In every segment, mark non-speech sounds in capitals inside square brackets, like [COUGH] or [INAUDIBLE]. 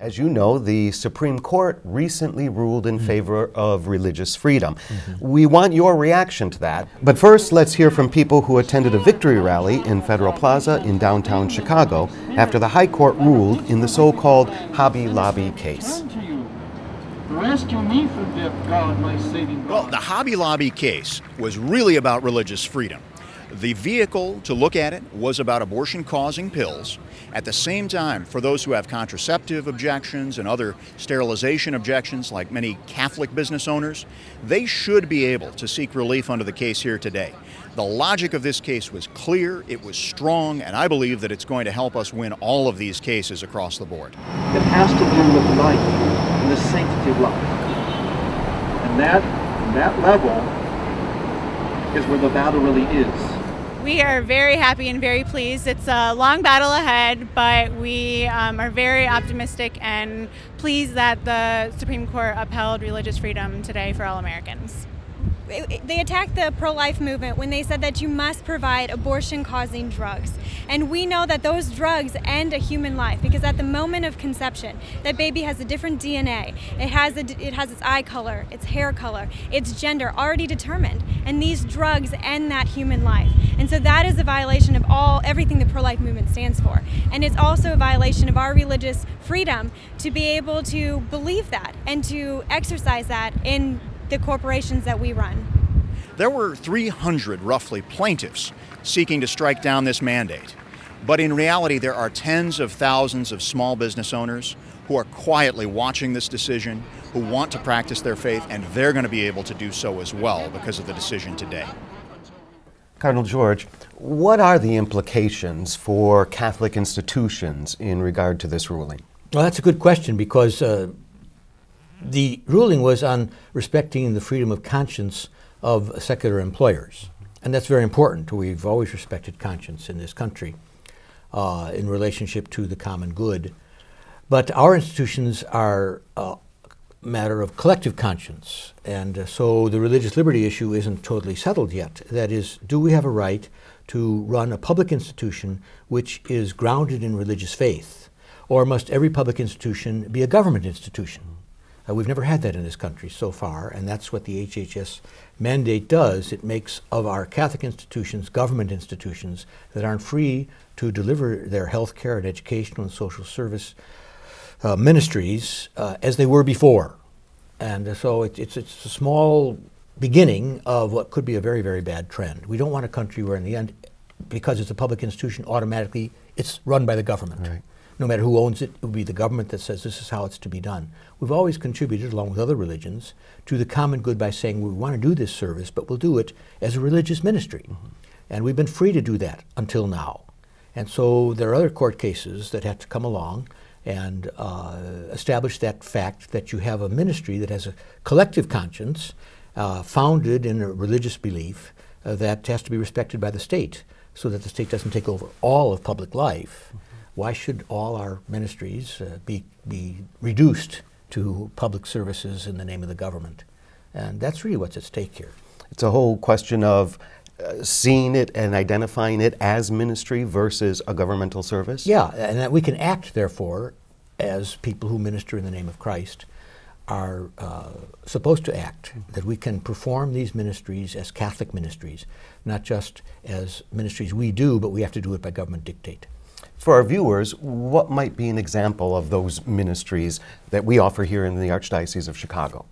As you know, the Supreme Court recently ruled in mm favor of religious freedom. Mm -hmm. We want your reaction to that. But first, let's hear from people who attended a victory rally in Federal Plaza in downtown Chicago after the High Court ruled in the so called Hobby Lobby case. Well, the Hobby Lobby case was really about religious freedom. The vehicle to look at it was about abortion causing pills. At the same time, for those who have contraceptive objections and other sterilization objections, like many Catholic business owners, they should be able to seek relief under the case here today. The logic of this case was clear, it was strong, and I believe that it's going to help us win all of these cases across the board. It has to do with life and the sanctity of life. And that, that level is where the battle really is. We are very happy and very pleased. It's a long battle ahead, but we um, are very optimistic and pleased that the Supreme Court upheld religious freedom today for all Americans. They attacked the pro life movement when they said that you must provide abortion causing drugs. And we know that those drugs end a human life because at the moment of conception, that baby has a different DNA. It has, a, it has its eye color, its hair color, its gender already determined. And these drugs end that human life. And so that is a violation of all everything the pro-life movement stands for. And it's also a violation of our religious freedom to be able to believe that and to exercise that in the corporations that we run. There were 300 roughly plaintiffs seeking to strike down this mandate. But in reality, there are tens of thousands of small business owners who are quietly watching this decision, who want to practice their faith, and they're going to be able to do so as well because of the decision today. Cardinal George, what are the implications for Catholic institutions in regard to this ruling? Well, that's a good question because uh, the ruling was on respecting the freedom of conscience of secular employers. And that's very important. We've always respected conscience in this country uh, in relationship to the common good. But our institutions are uh, matter of collective conscience. And uh, so the religious liberty issue isn't totally settled yet. That is, do we have a right to run a public institution which is grounded in religious faith? Or must every public institution be a government institution? Uh, we've never had that in this country so far, and that's what the HHS mandate does. It makes of our Catholic institutions government institutions that aren't free to deliver their health care and educational and social service uh, ministries uh, as they were before. And so it, it's, it's a small beginning of what could be a very, very bad trend. We don't want a country where, in the end, because it's a public institution, automatically it's run by the government. Right. No matter who owns it, it would be the government that says this is how it's to be done. We've always contributed, along with other religions, to the common good by saying we want to do this service, but we'll do it as a religious ministry. Mm -hmm. And we've been free to do that until now. And so there are other court cases that have to come along and uh, establish that fact that you have a ministry that has a collective conscience uh, founded in a religious belief uh, that has to be respected by the state so that the state doesn't take over all of public life. Mm -hmm. Why should all our ministries uh, be, be reduced to public services in the name of the government? And that's really what's at stake here. It's a whole question of seeing it and identifying it as ministry versus a governmental service? Yeah, and that we can act, therefore, as people who minister in the name of Christ are uh, supposed to act, mm-hmm. that we can perform these ministries as Catholic ministries, not just as ministries we do, but we have to do it by government dictate. For our viewers, what might be an example of those ministries that we offer here in the Archdiocese of Chicago?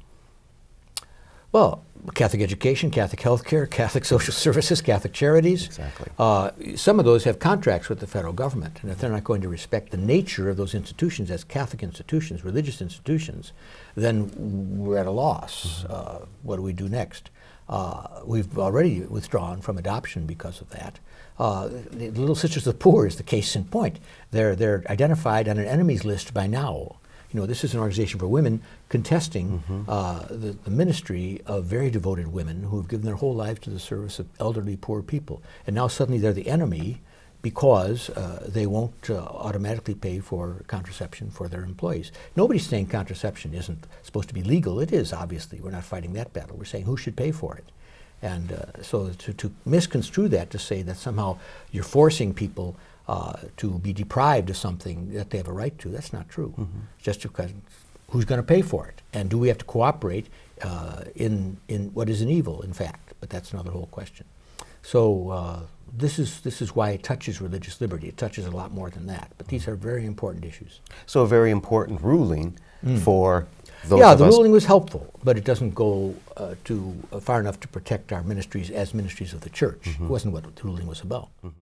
Well, Catholic education, Catholic healthcare, [LAUGHS] Catholic social services, Catholic charities. Exactly. Uh, some of those have contracts with the federal government, and if they're not going to respect the nature of those institutions as Catholic institutions, religious institutions, then we're at a loss. Mm -hmm. uh, what do we do next? Uh, we've already withdrawn from adoption because of that. Uh, the Little Sisters of the Poor is the case in point. They're they're identified on an enemies list by now you know, this is an organization for women contesting mm -hmm. uh, the, the, ministry of very devoted women who have given their whole lives to the service of elderly poor people. And now suddenly they're the enemy because uh, they won't uh, automatically pay for contraception for their employees. Nobody's saying contraception isn't supposed to be legal. It is, obviously. We're not fighting that battle. We're saying who should pay for it. And uh, so to, to misconstrue that to say that somehow you're forcing people uh, to be deprived of something that they have a right to. That's not true. Mm -hmm. Just because who's going to pay for it, and do we have to cooperate uh, in in what is an evil, in fact? But that's another whole question. So uh, this is this is why it touches religious liberty. It touches a lot more than that. But these mm-hmm. are very important issues. So a very important ruling mm. for. Those yeah, the ruling was helpful, but it doesn't go uh, to uh, far enough to protect our ministries as ministries of the church. Mm -hmm. It wasn't what the ruling was about. -hmm.